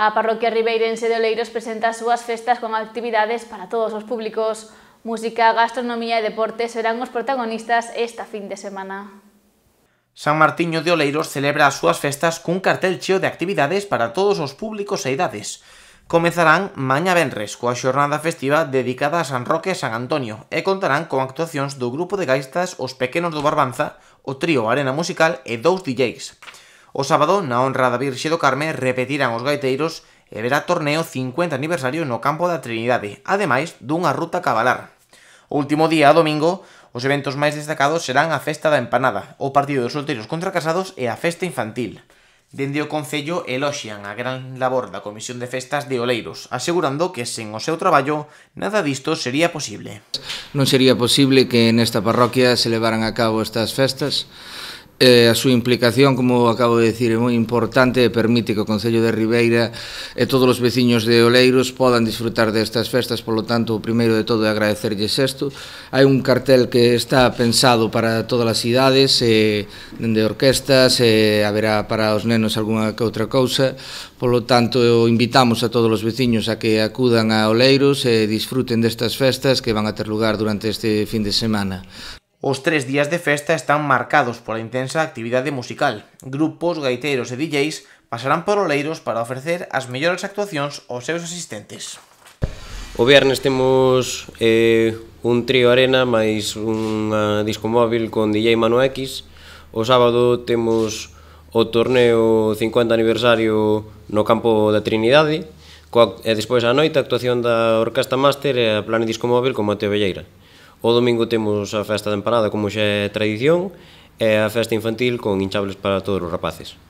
A parroquia ribeirense de Oleiros presenta as súas festas con actividades para todos os públicos. Música, gastronomía e deporte serán os protagonistas esta fin de semana. San Martiño de Oleiros celebra as súas festas cun cartel cheo de actividades para todos os públicos e idades. Comezarán maña venres coa xornada festiva dedicada a San Roque e San Antonio e contarán con actuacións do grupo de gaistas Os Pequenos do Barbanza, o trío Arena Musical e dous DJs. O sábado, na honra da Virxe do Carme, repetirán os gaiteiros e verá torneo 50 aniversario no campo da Trinidade, ademais dunha ruta cabalar. O último día, domingo, os eventos máis destacados serán a Festa da Empanada, o partido dos solteiros contra casados e a Festa Infantil. Dende o Concello eloxian a gran labor da Comisión de Festas de Oleiros, asegurando que sen o seu traballo nada disto sería posible. Non sería posible que nesta parroquia se levaran a cabo estas festas, Eh, a súa implicación, como acabo de decir, é moi importante e permite que o Concello de Ribeira e todos os veciños de Oleiros podan disfrutar destas festas, polo tanto, o primeiro de todo é agradecerlles isto. Hai un cartel que está pensado para todas as idades, eh, dende orquestas, eh, haberá para os nenos algunha que outra cousa, polo tanto, invitamos a todos os veciños a que acudan a Oleiros e disfruten destas festas que van a ter lugar durante este fin de semana. Os tres días de festa están marcados pola intensa actividade musical. Grupos, gaiteiros e DJs pasarán por Oleiros para ofrecer as mellores actuacións aos seus asistentes. O viernes temos eh, un trío arena máis unha disco móvil con DJ Mano X. O sábado temos o torneo 50 aniversario no campo da Trinidade. Coa, e despois a noite a actuación da Orquesta Máster e a Plane Disco Móvil con Mateo Velleira. O domingo temos a festa da empanada como xa é tradición e a festa infantil con hinchables para todos os rapaces.